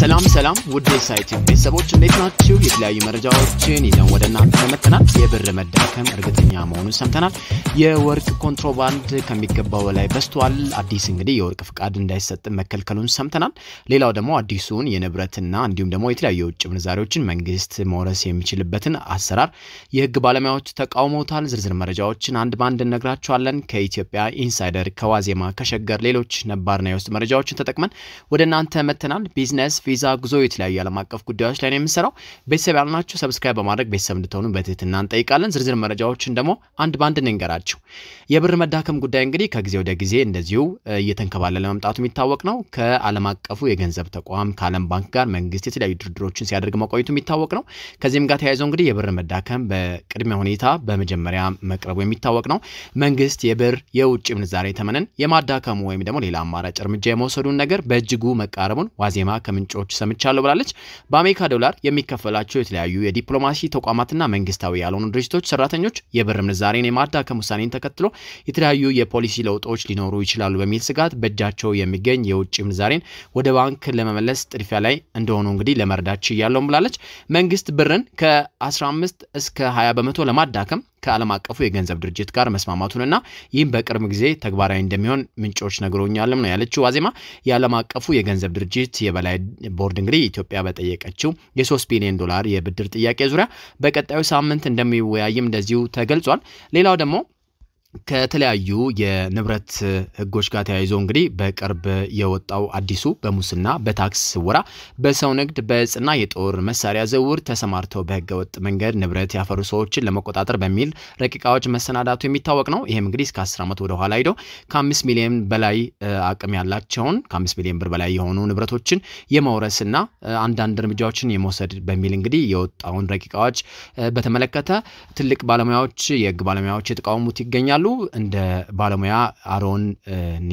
ሰላም ሰላም ውድ የሳይት ቤተሰቦች እንዴት ናችሁ? የተለያዩ መረጃዎችን ይዘን ወደ እናንተ መጥተናል። የብር መዳከም እርግጠኛ መሆኑን ሰምተናል። የወርቅ ኮንትሮባንድ ከሚገባው በላይ በዝቷል። አዲስ እንግዲህ የወርቅ ፍቃድ እንዳይሰጥ መከልከሉን ሰምተናል። ሌላው ደግሞ አዲሱን የንብረትና እንዲሁም ደግሞ የተለያዩ የውጭ ምንዛሪዎችን መንግስት መውረስ የሚችልበትን አሰራር የህግ ባለሙያዎች ተቃውሞታል። ዝርዝር መረጃዎችን አንድ በአንድ እነግራችኋለን። ከኢትዮጵያ ኢንሳይደር፣ ከዋዜማ፣ ከሸገር ሌሎች ነባርና የውስጥ መረጃዎችን ተጠቅመን ወደ እናንተ መጥተናል። ቢዝነስ ቪዛ፣ ጉዞ፣ የተለያዩ ዓለም አቀፍ ጉዳዮች ላይ ነው የምሰራው። ቤተሰብ ያልናችሁ ሰብስክራይብ በማድረግ ቤተሰብ እንድትሆኑ በትህትና እንጠይቃለን። ዝርዝር መረጃዎችን ደግሞ አንድ በአንድ እንንገራችሁ። የብር መዳከም ጉዳይ እንግዲህ ከጊዜ ወደ ጊዜ እንደዚሁ እየተንከባለለ መምጣቱ የሚታወቅ ነው። ከዓለም አቀፉ የገንዘብ ተቋም ከዓለም ባንክ ጋር መንግስት የተለያዩ ድርድሮችን ሲያደርግ መቆየቱ የሚታወቅ ነው። ከዚህም ጋር ተያይዞ እንግዲህ የብር መዳከም በቅድሚያ ሁኔታ በመጀመሪያ መቅረቡ የሚታወቅ ነው። መንግስት የብር የውጭ ምንዛሬ ተመንን የማዳከሙ ወይም ደግሞ ሌላ አማራጭ እርምጃ የመውሰዱን ነገር በእጅጉ መቃረቡን ዋዜማ ከምንጮ መግለጫዎች ሰምቻለሁ ብላለች። በአሜሪካ ዶላር የሚከፈላቸው የተለያዩ የዲፕሎማሲ ተቋማትና መንግስታዊ ያልሆኑ ድርጅቶች ሰራተኞች የብር ምንዛሬን የማዳከም ውሳኔን ተከትሎ የተለያዩ የፖሊሲ ለውጦች ሊኖሩ ይችላሉ በሚል ስጋት በእጃቸው የሚገኝ የውጭ ምንዛሬን ወደ ባንክ ለመመለስ ጥድፊያ ላይ እንደሆኑ እንግዲህ ለመርዳት ችያለሁም ብላለች። መንግስት ብርን ከ15 እስከ 20 በመቶ ለማዳከም ከዓለም አቀፉ የገንዘብ ድርጅት ጋር መስማማቱንና ይህም በቅርብ ጊዜ ተግባራዊ እንደሚሆን ምንጮች ነግሮኛልም ነው ያለችው ዋዜማ። የዓለም አቀፉ የገንዘብ ድርጅት የበላይ ቦርድ እንግዲህ ኢትዮጵያ በጠየቀችው የ3 ቢሊዮን ዶላር የብድር ጥያቄ ዙሪያ በቀጣዩ ሳምንት እንደሚወያይም እንደዚሁ ተገልጿል። ሌላው ደግሞ ከተለያዩ የንብረት ህጎች ጋር ተያይዞ እንግዲህ በቅርብ የወጣው አዲሱ በሙስና በታክስ ስውራ በሰው ንግድ፣ በእጽና የጦር መሳሪያ ዝውውር ተሰማርተው በህገወጥ መንገድ ንብረት ያፈሩ ሰዎችን ለመቆጣጠር በሚል ረቂቃዎች መሰናዳቱ የሚታወቅ ነው። ይህም እንግዲህ እስከ 10 ዓመት ወደኋላ ሂደው ከ5 ሚሊዮን በላይ አቅም ያላቸውን ከ5 ሚሊዮን ብር በላይ የሆኑ ንብረቶችን የመውረስና አንዳንድ እርምጃዎችን የመውሰድ በሚል እንግዲህ የወጣውን ረቂቃዎች በተመለከተ ትልቅ ባለሙያዎች፣ የህግ ባለሙያዎች የተቃወሙት ይገኛል። ይገኛሉ። እንደ ባለሙያ አሮን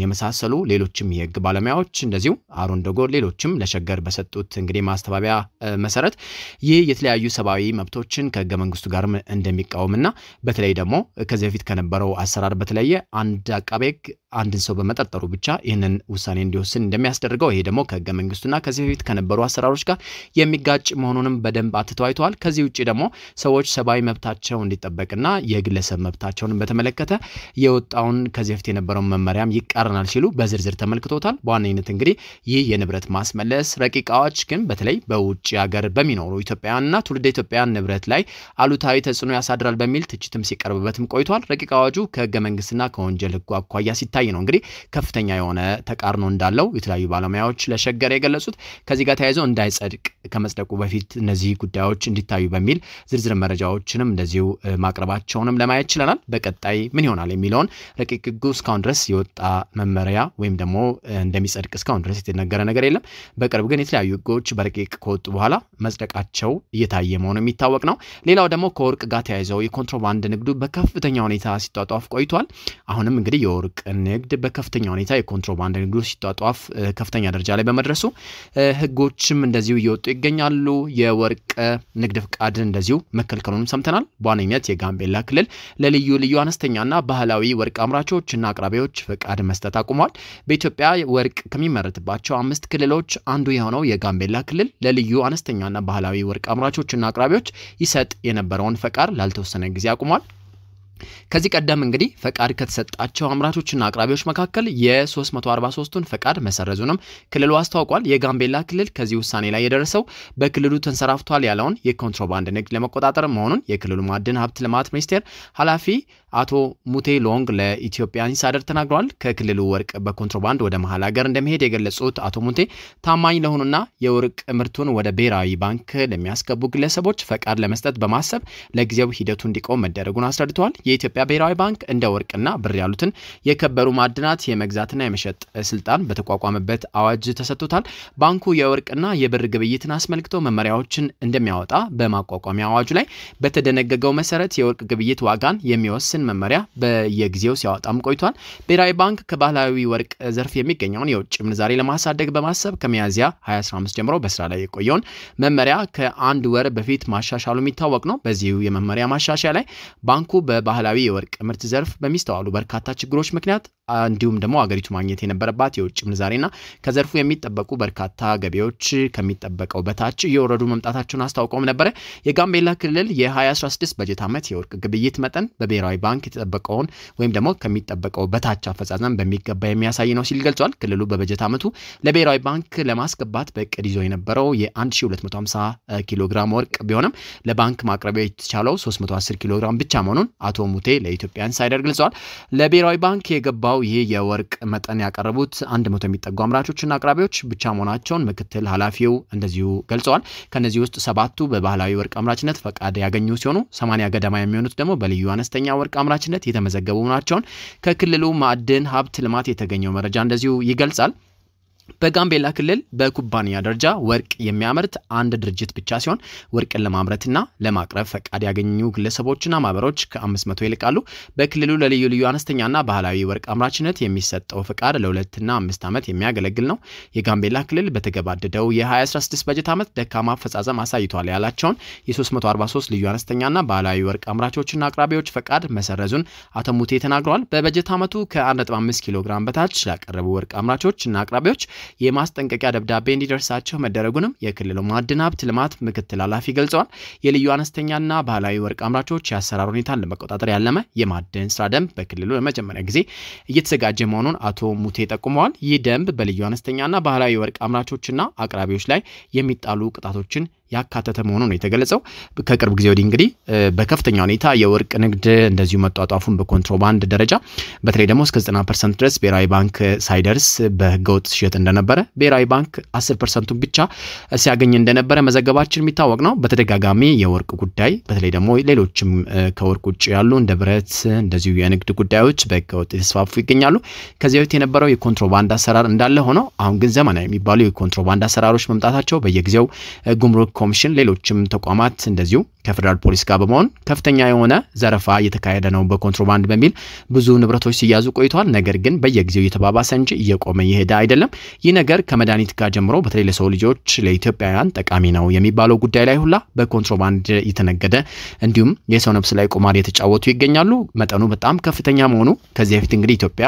የመሳሰሉ ሌሎችም የህግ ባለሙያዎች እንደዚሁ አሮን ደጎ ሌሎችም ለሸገር በሰጡት እንግዲህ ማስተባበያ መሰረት ይህ የተለያዩ ሰብአዊ መብቶችን ከህገ መንግስቱ ጋርም እንደሚቃወምና በተለይ ደግሞ ከዚህ በፊት ከነበረው አሰራር በተለየ አንድ አቃቤ ህግ አንድን ሰው በመጠርጠሩ ብቻ ይህንን ውሳኔ እንዲወስን እንደሚያስደርገው ይሄ ደግሞ ከህገ መንግስቱና ከዚህ በፊት ከነበሩ አሰራሮች ጋር የሚጋጭ መሆኑንም በደንብ አትተው አይተዋል። ከዚህ ውጭ ደግሞ ሰዎች ሰብአዊ መብታቸው እንዲጠበቅና የግለሰብ መብታቸውን በተመለከተ የወጣውን ከዚህ በፊት የነበረውን መመሪያም ይቃረናል ሲሉ በዝርዝር ተመልክቶታል። በዋነኝነት እንግዲህ ይህ የንብረት ማስመለስ ረቂቃዎች ግን በተለይ በውጭ ሀገር በሚኖሩ ኢትዮጵያውያንና ትውልደ ኢትዮጵያውያን ንብረት ላይ አሉታዊ ተጽዕኖ ያሳድራል በሚል ትችትም ሲቀርብበትም ቆይቷል። ረቂቅ አዋጁ ከህገ መንግስትና ከወንጀል ህጉ አኳያ ሲታይ የሚያሳይ ነው። እንግዲህ ከፍተኛ የሆነ ተቃርኖ እንዳለው የተለያዩ ባለሙያዎች ለሸገር የገለጹት ከዚህ ጋር ተያይዘው እንዳይጸድቅ ከመጽደቁ በፊት እነዚህ ጉዳዮች እንዲታዩ በሚል ዝርዝር መረጃዎችንም እንደዚሁ ማቅረባቸውንም ለማየት ችለናል። በቀጣይ ምን ይሆናል የሚለውን ረቂቅ ህጉ እስካሁን ድረስ የወጣ መመሪያ ወይም ደግሞ እንደሚጸድቅ እስካሁን ድረስ የተነገረ ነገር የለም። በቅርብ ግን የተለያዩ ህጎች በረቂቅ ከወጡ በኋላ መጽደቃቸው እየታየ መሆኑ የሚታወቅ ነው። ሌላው ደግሞ ከወርቅ ጋር ተያይዘው የኮንትሮባንድ ንግዱ በከፍተኛ ሁኔታ ሲጧጧፍ ቆይቷል። አሁንም እንግዲህ የወርቅን ንግድ በከፍተኛ ሁኔታ የኮንትሮባንድ ንግዱ ሲጧጧፍ ከፍተኛ ደረጃ ላይ በመድረሱ ህጎችም እንደዚሁ እየወጡ ይገኛሉ። የወርቅ ንግድ ፍቃድ እንደዚሁ መከልከሉንም ሰምተናል። በዋነኝነት የጋምቤላ ክልል ለልዩ ልዩ አነስተኛና ባህላዊ ወርቅ አምራቾችና አቅራቢዎች ፍቃድ መስጠት አቁሟል። በኢትዮጵያ ወርቅ ከሚመረትባቸው አምስት ክልሎች አንዱ የሆነው የጋምቤላ ክልል ለልዩ አነስተኛና ባህላዊ ወርቅ አምራቾችና አቅራቢዎች ይሰጥ የነበረውን ፈቃድ ላልተወሰነ ጊዜ አቁሟል። ከዚህ ቀደም እንግዲህ ፈቃድ ከተሰጣቸው አምራቾችና አቅራቢዎች መካከል የ343ቱን ፈቃድ መሰረዙንም ክልሉ አስታውቋል። የጋምቤላ ክልል ከዚህ ውሳኔ ላይ የደረሰው በክልሉ ተንሰራፍቷል ያለውን የኮንትሮባንድ ንግድ ለመቆጣጠር መሆኑን የክልሉ ማዕድን ሀብት ልማት ሚኒስቴር ኃላፊ አቶ ሙቴ ሎንግ ለኢትዮጵያ ኢንሳይደር ተናግረዋል። ከክልሉ ወርቅ በኮንትሮባንድ ወደ መሀል ሀገር እንደሚሄድ የገለጹት አቶ ሙቴ ታማኝ ለሆኑና የወርቅ ምርቱን ወደ ብሔራዊ ባንክ ለሚያስገቡ ግለሰቦች ፈቃድ ለመስጠት በማሰብ ለጊዜው ሂደቱ እንዲቆም መደረጉን አስረድተዋል። የኢትዮጵያ ብሔራዊ ባንክ እንደ ወርቅና ብር ያሉትን የከበሩ ማዕድናት የመግዛትና የመሸጥ ስልጣን በተቋቋመበት አዋጅ ተሰጥቶታል። ባንኩ የወርቅና የብር ግብይትን አስመልክቶ መመሪያዎችን እንደሚያወጣ በማቋቋሚያ አዋጁ ላይ በተደነገገው መሰረት የወርቅ ግብይት ዋጋን የሚወስን ይህን መመሪያ በየጊዜው ሲያወጣም ቆይቷል። ብሔራዊ ባንክ ከባህላዊ ወርቅ ዘርፍ የሚገኘውን የውጭ ምንዛሬ ለማሳደግ በማሰብ ከሚያዚያ 2015 ጀምሮ በስራ ላይ የቆየውን መመሪያ ከአንድ ወር በፊት ማሻሻሉ የሚታወቅ ነው። በዚሁ የመመሪያ ማሻሻያ ላይ ባንኩ በባህላዊ የወርቅ ምርት ዘርፍ በሚስተዋሉ በርካታ ችግሮች ምክንያት እንዲሁም ደግሞ አገሪቱ ማግኘት የነበረባት የውጭ ምንዛሬና ከዘርፉ የሚጠበቁ በርካታ ገቢዎች ከሚጠበቀው በታች እየወረዱ መምጣታቸውን አስታውቀውም ነበረ። የጋምቤላ ክልል የ2016 በጀት ዓመት የወርቅ ግብይት መጠን በብሔራዊ ባንክ የተጠበቀውን ወይም ደግሞ ከሚጠበቀው በታች አፈጻጸም በሚገባ የሚያሳይ ነው ሲል ገልጿል። ክልሉ በበጀት ዓመቱ ለብሔራዊ ባንክ ለማስገባት በእቅድ ይዞ የነበረው የ1250 ኪሎ ግራም ወርቅ ቢሆንም ለባንክ ማቅረቢያ የተቻለው 310 ኪሎ ግራም ብቻ መሆኑን አቶ ሙቴ ለኢትዮጵያ ኢንሳይደር ገልጿል። ለብሔራዊ ባንክ የገባው ስለሚገባው ይህ የወርቅ መጠን ያቀረቡት አንድ መቶ የሚጠጉ አምራቾችና አቅራቢዎች ብቻ መሆናቸውን ምክትል ኃላፊው እንደዚሁ ገልጸዋል። ከእነዚህ ውስጥ ሰባቱ በባህላዊ ወርቅ አምራችነት ፈቃድ ያገኙ ሲሆኑ 80 ገደማ የሚሆኑት ደግሞ በልዩ አነስተኛ ወርቅ አምራችነት የተመዘገቡ ናቸውን ከክልሉ ማዕድን ሀብት ልማት የተገኘው መረጃ እንደዚሁ ይገልጻል። በጋምቤላ ክልል በኩባንያ ደረጃ ወርቅ የሚያመርት አንድ ድርጅት ብቻ ሲሆን ወርቅን ለማምረትና ለማቅረብ ፈቃድ ያገኙ ግለሰቦችና ማህበሮች ከ500 ይልቃሉ። በክልሉ ለልዩ ልዩ አነስተኛና ባህላዊ ወርቅ አምራችነት የሚሰጠው ፈቃድ ለሁለትና አምስት ዓመት የሚያገለግል ነው። የጋምቤላ ክልል በተገባደደው የ2016 በጀት ዓመት ደካማ አፈጻጸም አሳይቷል ያላቸውን የ343 ልዩ አነስተኛና ባህላዊ ወርቅ አምራቾችና አቅራቢዎች ፈቃድ መሰረዙን አቶ ሙቴ ተናግረዋል። በበጀት ዓመቱ ከ1.5 ኪሎ ግራም በታች ላቀረቡ ወርቅ አምራቾችና አቅራቢዎች የማስጠንቀቂያ ደብዳቤ እንዲደርሳቸው መደረጉንም የክልሉ ማዕድን ሀብት ልማት ምክትል ኃላፊ ገልጸዋል። የልዩ አነስተኛና ባህላዊ ወርቅ አምራቾች የአሰራር ሁኔታን ለመቆጣጠር ያለመ የማዕድን ስራ ደንብ በክልሉ ለመጀመሪያ ጊዜ እየተዘጋጀ መሆኑን አቶ ሙቴ ጠቁመዋል። ይህ ደንብ በልዩ አነስተኛና ባህላዊ ወርቅ አምራቾችና አቅራቢዎች ላይ የሚጣሉ ቅጣቶችን ያካተተ መሆኑ ነው የተገለጸው። ከቅርብ ጊዜ ወዲህ እንግዲህ በከፍተኛ ሁኔታ የወርቅ ንግድ እንደዚሁ መጧጧፉን በኮንትሮባንድ ደረጃ በተለይ ደግሞ እስከ 90 ፐርሰንት ድረስ ብሔራዊ ባንክ ሳይደርስ በህገወጥ ሲሸጥ እንደነበረ ብሔራዊ ባንክ 10 ፐርሰንቱን ብቻ ሲያገኝ እንደነበረ መዘገባችን የሚታወቅ ነው። በተደጋጋሚ የወርቅ ጉዳይ በተለይ ደግሞ ሌሎችም ከወርቅ ውጭ ያሉ እንደ ብረት እንደዚሁ የንግድ ጉዳዮች በህገወጥ የተስፋፉ ይገኛሉ። ከዚህ በፊት የነበረው የኮንትሮባንድ አሰራር እንዳለ ሆኖ አሁን ግን ዘመናዊ የሚባሉ የኮንትሮባንድ አሰራሮች መምጣታቸው በየጊዜው ጉምሩክ ኮሚሽን፣ ሌሎችም ተቋማት እንደዚሁ ከፌደራል ፖሊስ ጋር በመሆን ከፍተኛ የሆነ ዘረፋ እየተካሄደ ነው በኮንትሮባንድ በሚል ብዙ ንብረቶች ሲያዙ ቆይተዋል። ነገር ግን በየጊዜው እየተባባሰ እንጂ እየቆመ እየሄደ አይደለም። ይህ ነገር ከመድኃኒት ጋር ጀምሮ በተለይ ለሰው ልጆች ለኢትዮጵያውያን ጠቃሚ ነው የሚባለው ጉዳይ ላይ ሁላ በኮንትሮባንድ የተነገደ እንዲሁም የሰው ነፍስ ላይ ቁማር የተጫወቱ ይገኛሉ። መጠኑ በጣም ከፍተኛ መሆኑ ከዚህ በፊት እንግዲህ ኢትዮጵያ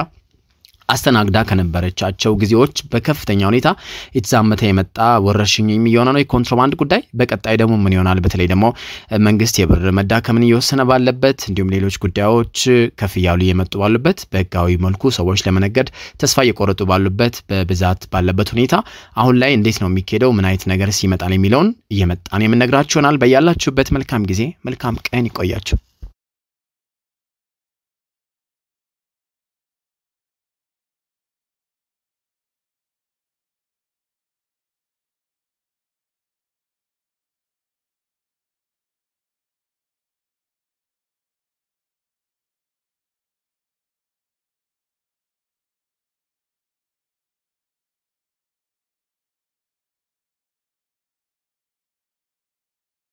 አስተናግዳ ከነበረቻቸው ጊዜዎች በከፍተኛ ሁኔታ የተዛመተ የመጣ ወረርሽኝ የሚሆነ ነው የኮንትሮባንድ ጉዳይ። በቀጣይ ደግሞ ምን ይሆናል? በተለይ ደግሞ መንግስት የብር መዳከምን እየወሰነ ባለበት፣ እንዲሁም ሌሎች ጉዳዮች ከፍ እያሉ እየመጡ ባሉበት፣ በህጋዊ መልኩ ሰዎች ለመነገድ ተስፋ እየቆረጡ ባሉበት፣ በብዛት ባለበት ሁኔታ አሁን ላይ እንዴት ነው የሚካሄደው? ምን አይነት ነገር ሲመጣል የሚለውን እየመጣን የምነግራችሁ ይሆናል። በያላችሁበት መልካም ጊዜ፣ መልካም ቀን ይቆያችሁ።